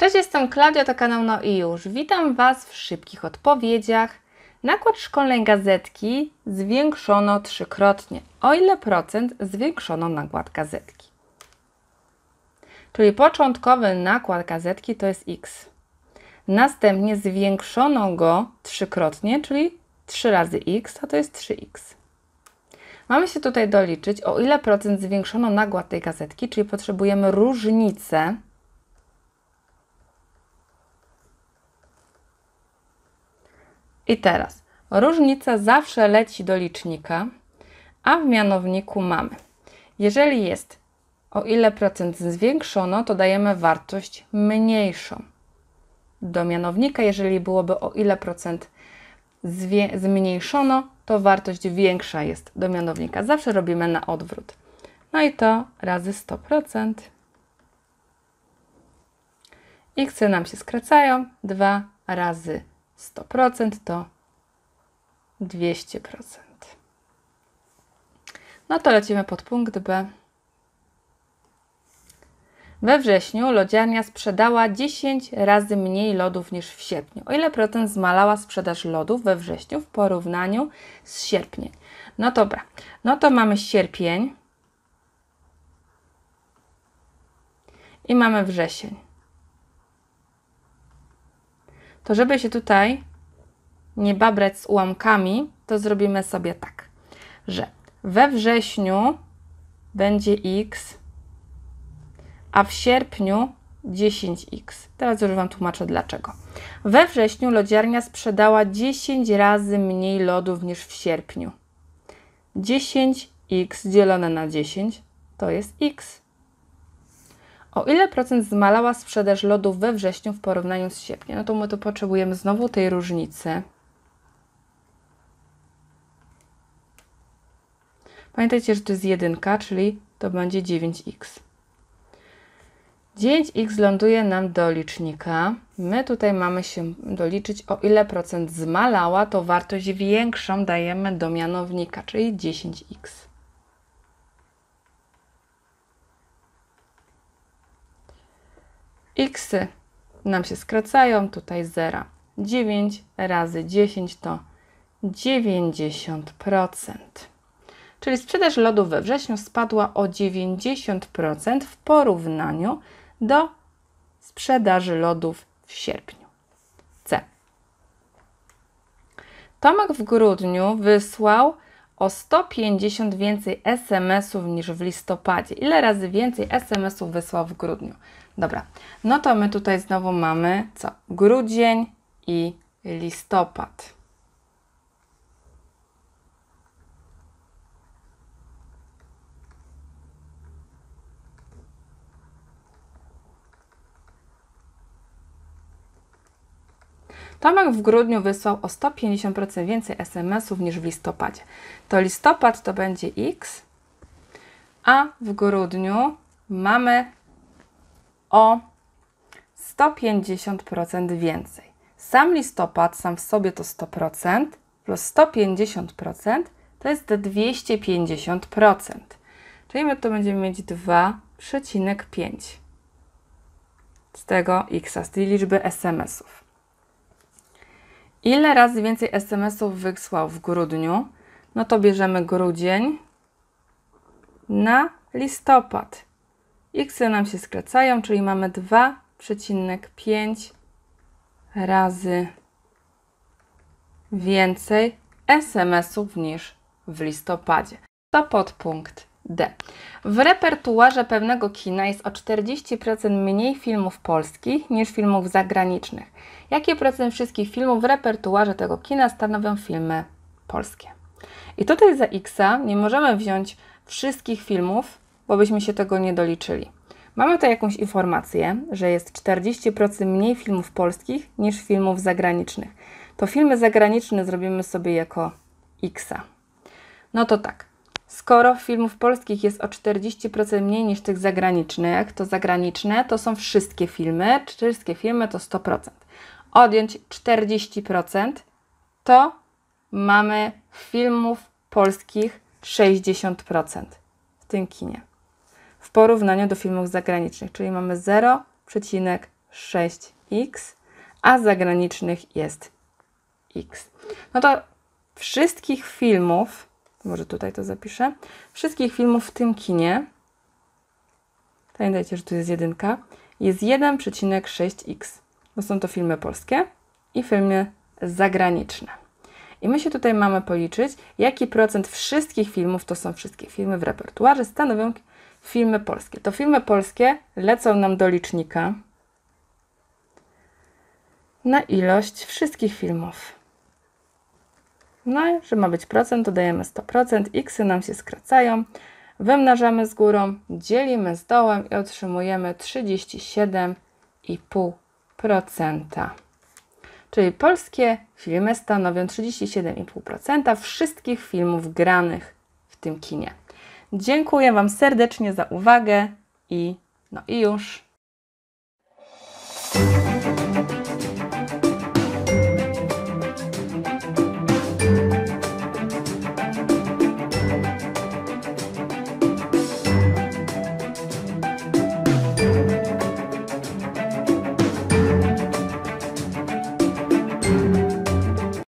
Cześć, jestem Klaudia, to kanał No i Już. Witam Was w szybkich odpowiedziach. Nakład szkolnej gazetki zwiększono trzykrotnie. O ile procent zwiększono nakład gazetki? Czyli początkowy nakład gazetki to jest x. Następnie zwiększono go trzykrotnie, czyli 3 razy x, a to jest 3x. Mamy się tutaj doliczyć, o ile procent zwiększono nakład tej gazetki, czyli potrzebujemy różnicę I teraz różnica zawsze leci do licznika, a w mianowniku mamy. Jeżeli jest o ile procent zwiększono, to dajemy wartość mniejszą. Do mianownika, jeżeli byłoby o ile procent zmniejszono, to wartość większa jest do mianownika. Zawsze robimy na odwrót. No i to razy 100%. Xy nam się skracają, 2 razy 100% to 200%. No to lecimy pod punkt B. We wrześniu lodziarnia sprzedała 10 razy mniej lodów niż w sierpniu. O ile procent zmalała sprzedaż lodów we wrześniu w porównaniu z sierpniem? No dobra, no to mamy sierpień i mamy wrzesień to żeby się tutaj nie babrać z ułamkami, to zrobimy sobie tak, że we wrześniu będzie x, a w sierpniu 10x. Teraz już Wam tłumaczę dlaczego. We wrześniu lodziarnia sprzedała 10 razy mniej lodów niż w sierpniu. 10x dzielone na 10 to jest x. O ile procent zmalała sprzedaż lodów we wrześniu w porównaniu z sierpniem? No to my tu potrzebujemy znowu tej różnicy. Pamiętajcie, że to jest jedynka, czyli to będzie 9x. 9x ląduje nam do licznika. My tutaj mamy się doliczyć, o ile procent zmalała, to wartość większą dajemy do mianownika, czyli 10x. x -y nam się skracają, tutaj 0. 9 razy 10 to 90%. Czyli sprzedaż lodu we wrześniu spadła o 90% w porównaniu do sprzedaży lodów w sierpniu. C. Tomek w grudniu wysłał o 150 więcej SMS-ów niż w listopadzie. Ile razy więcej SMS-ów wysłał w grudniu? Dobra, no to my tutaj znowu mamy co? Grudzień i listopad. Tomek w grudniu wysłał o 150% więcej SMS-ów niż w listopadzie. To listopad to będzie X, a w grudniu mamy o 150% więcej. Sam listopad sam w sobie to 100% plus 150% to jest 250%. Czyli my tu będziemy mieć 2,5 z tego x z tej liczby SMS-ów. Ile razy więcej SMS-ów wysłał w grudniu? No to bierzemy grudzień na listopad. X nam się skracają, czyli mamy 2,5 razy więcej SMS-ów niż w listopadzie. To podpunkt D. W repertuarze pewnego kina jest o 40% mniej filmów polskich niż filmów zagranicznych. Jakie procent wszystkich filmów w repertuarze tego kina stanowią filmy polskie? I tutaj za X nie możemy wziąć wszystkich filmów, bo byśmy się tego nie doliczyli. Mamy tutaj jakąś informację, że jest 40% mniej filmów polskich niż filmów zagranicznych. To filmy zagraniczne zrobimy sobie jako X. No to tak, Skoro filmów polskich jest o 40% mniej niż tych zagranicznych, to zagraniczne to są wszystkie filmy, wszystkie filmy to 100%. Odjąć 40% to mamy filmów polskich 60% w tym kinie. W porównaniu do filmów zagranicznych, czyli mamy 0,6x, a zagranicznych jest x. No to wszystkich filmów może tutaj to zapiszę. Wszystkich filmów w tym kinie. Pamiętajcie, że tu jest jedynka. Jest 1,6x. Bo są to filmy polskie i filmy zagraniczne. I my się tutaj mamy policzyć, jaki procent wszystkich filmów, to są wszystkie filmy w repertuarze, stanowią filmy polskie. To filmy polskie lecą nam do licznika na ilość wszystkich filmów. No, że ma być procent, dodajemy 100%, xy nam się skracają, wymnażamy z górą, dzielimy z dołem i otrzymujemy 37,5%. Czyli polskie filmy stanowią 37,5% wszystkich filmów granych w tym kinie. Dziękuję Wam serdecznie za uwagę i no i już.